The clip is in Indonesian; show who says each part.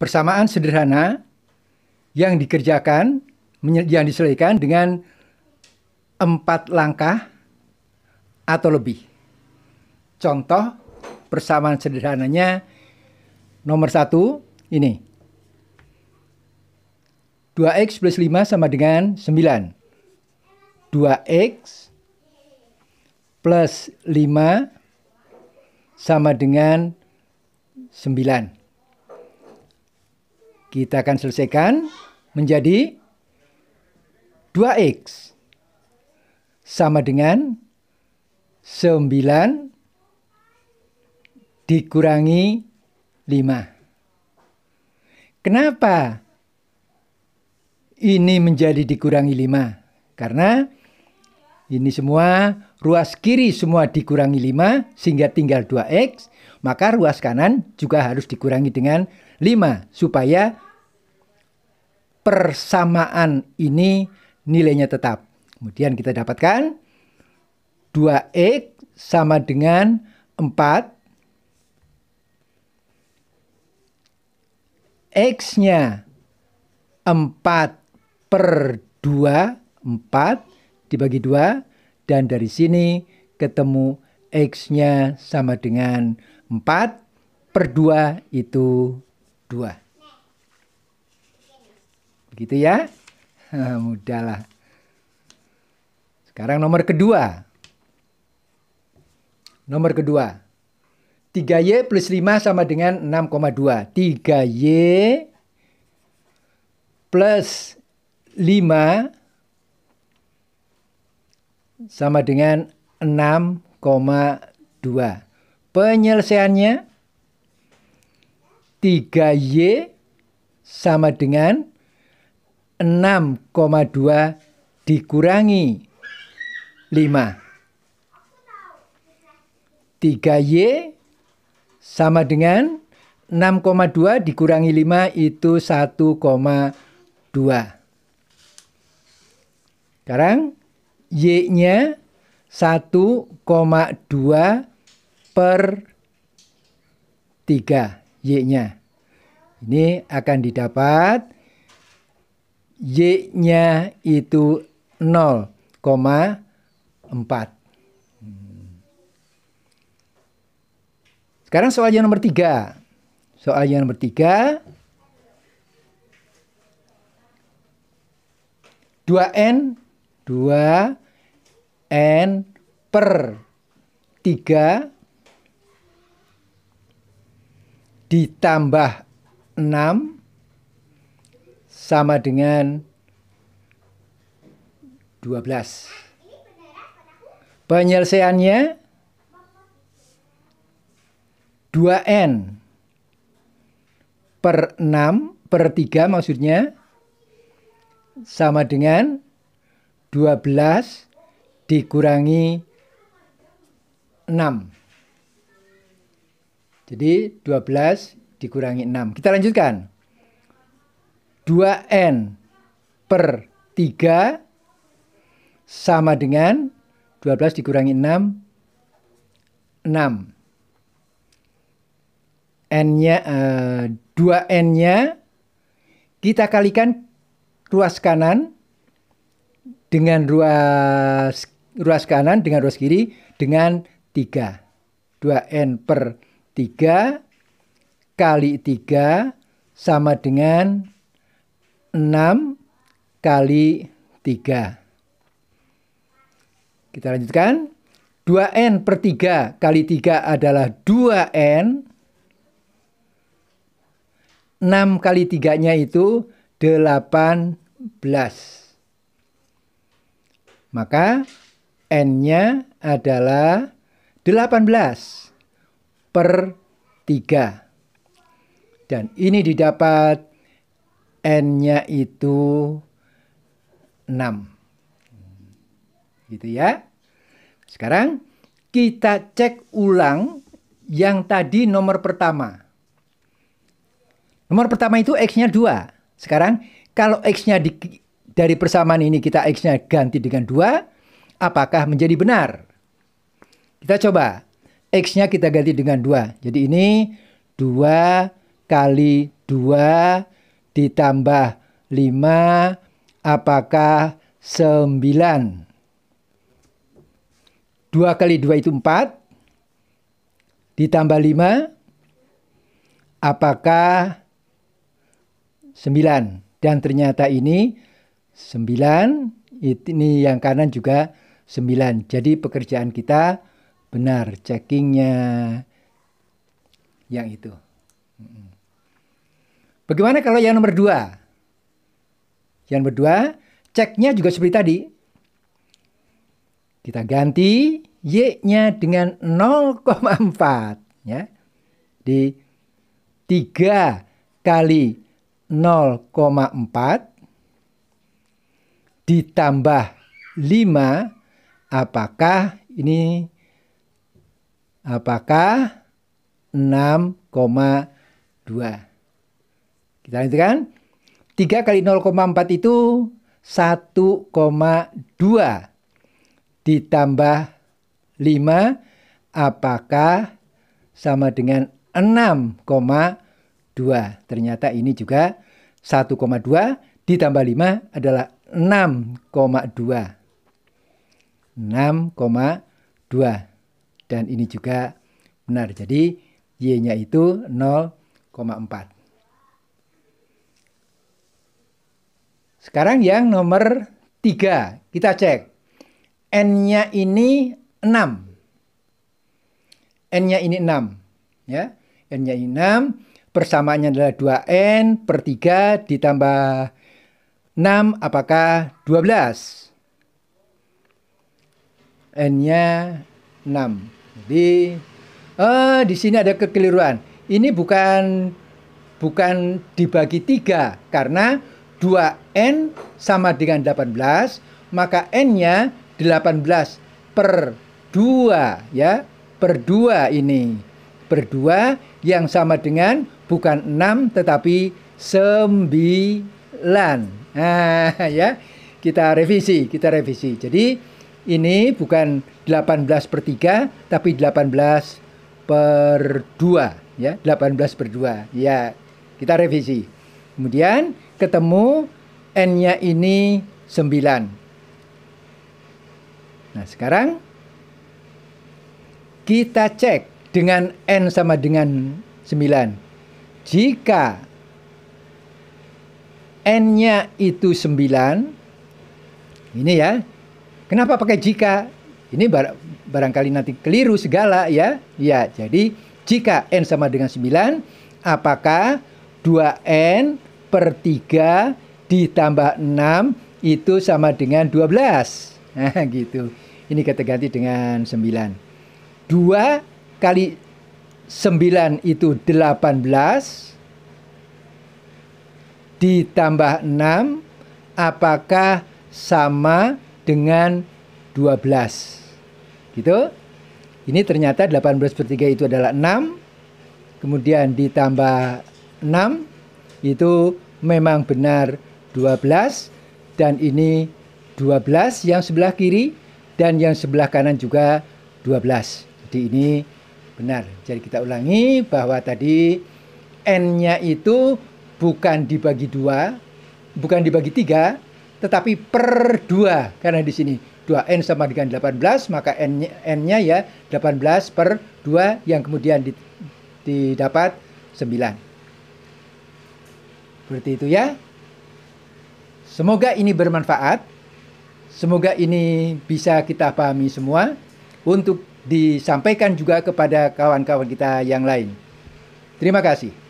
Speaker 1: persamaan sederhana yang dikerjakan, yang diselesaikan dengan empat langkah atau lebih. Contoh persamaan sederhananya nomor satu ini. 2x plus 5 sama dengan 9. 2x plus 5 sama dengan 9. Kita akan selesaikan menjadi 2x sama dengan 9 dikurangi 5. Kenapa ini menjadi dikurangi 5? Karena ini semua ruas kiri semua dikurangi 5 sehingga tinggal 2x, maka ruas kanan juga harus dikurangi dengan 5 supaya persamaan ini nilainya tetap. Kemudian kita dapatkan 2x sama dengan 4. X-nya 4 per 2, 4 dibagi 2. Dan dari sini ketemu X-nya sama dengan 4 per 2 itu 2. Begitu ya? Mudahlah. Sekarang nomor kedua. Nomor kedua. 3Y plus 5 sama dengan 6,2. 3Y plus 5 sama dengan 6,2. Penyelesaiannya 3Y sama dengan 6,2 dikurangi 5. 3Y sama dengan 6,2 dikurangi 5 itu 1,2. Sekarang Y-nya 1,2 per 3 Y-nya. Ini akan didapat Y-nya itu 0,4. Sekarang soal yang nomor tiga. Soal yang nomor tiga. 2N 2N per 3 ditambah 6 sama dengan 12. Penyelesaiannya 2N per 6 per 3 maksudnya sama dengan 12 dikurangi 6. Jadi 12 dikurangi 6. Kita lanjutkan. 2N per 3 sama dengan 12 dikurangi 6, 6. N-nya, uh, eh, 2N-nya kita kalikan ruas kanan dengan ruas ruas kanan dengan ruas kiri dengan 3. 2N per 3 kali 3 sama dengan 6 kali 3. Kita lanjutkan. 2N per 3 kali 3 adalah 2N. 6 kali 3-nya itu 18. Maka N-nya adalah 18 per 3. Dan ini didapat N-nya itu 6. Gitu ya. Sekarang kita cek ulang yang tadi nomor pertama. Nomor pertama itu X-nya 2. Sekarang kalau X-nya dari persamaan ini kita X-nya ganti dengan 2, apakah menjadi benar? Kita coba. X-nya kita ganti dengan 2. Jadi ini 2 kali 2 ditambah 5 apakah 9? 2 kali 2 itu 4. Ditambah 5 apakah 9? Dan ternyata ini 9, ini yang kanan juga 9. Jadi pekerjaan kita benar checkingnya yang itu. Mm -hmm. Bagaimana kalau yang nomor dua? Yang nomor dua, ceknya juga seperti tadi. Kita ganti Y-nya dengan 0,4. Ya. Di 3 kali 0,4 ditambah 5 apakah ini apakah 6,2 kita lanjutkan. 3 kali 0,4 itu 1,2 ditambah 5 apakah sama dengan 6,2. Ternyata ini juga 1,2 ditambah 5 adalah 6,2. 6,2. Dan ini juga benar. Jadi Y-nya itu 0,4. Sekarang yang nomor 3, kita cek. N-nya ini 6. N-nya ini 6. Ya. N-nya ini 6. Persamaannya adalah 2N per 3 ditambah 6 apakah 12? N-nya 6. Jadi oh, di sini ada kekeliruan. Ini bukan bukan dibagi 3, karena 2N sama dengan 18, maka N-nya 18 per 2 ya, per 2 ini. Per 2 yang sama dengan bukan 6 tetapi 9. Nah, ya. Kita revisi, kita revisi. Jadi ini bukan 18 per 3 tapi 18 per 2 ya, 18 per 2. Ya, kita revisi. Kemudian ketemu n-nya ini 9. Nah, sekarang kita cek dengan n sama dengan 9. Jika n-nya itu 9, ini ya. Kenapa pakai jika? Ini bar barangkali nanti keliru segala ya. Ya, jadi jika n sama dengan 9, apakah 2n per 3 ditambah 6 itu sama dengan 12. Nah, gitu. Ini kita ganti dengan 9. 2 kali 9 itu 18 ditambah 6 apakah sama dengan 12 gitu ini ternyata 18 per 3 itu adalah 6 kemudian ditambah 6 itu memang benar 12 dan ini 12 yang sebelah kiri dan yang sebelah kanan juga 12. Jadi ini benar. Jadi kita ulangi bahwa tadi n-nya itu bukan dibagi dua, bukan dibagi tiga, tetapi per dua karena di sini 2n sama dengan 18 maka n-nya ya 18 per 2 yang kemudian didapat 9. Seperti itu ya. Semoga ini bermanfaat. Semoga ini bisa kita pahami semua untuk disampaikan juga kepada kawan-kawan kita yang lain. Terima kasih.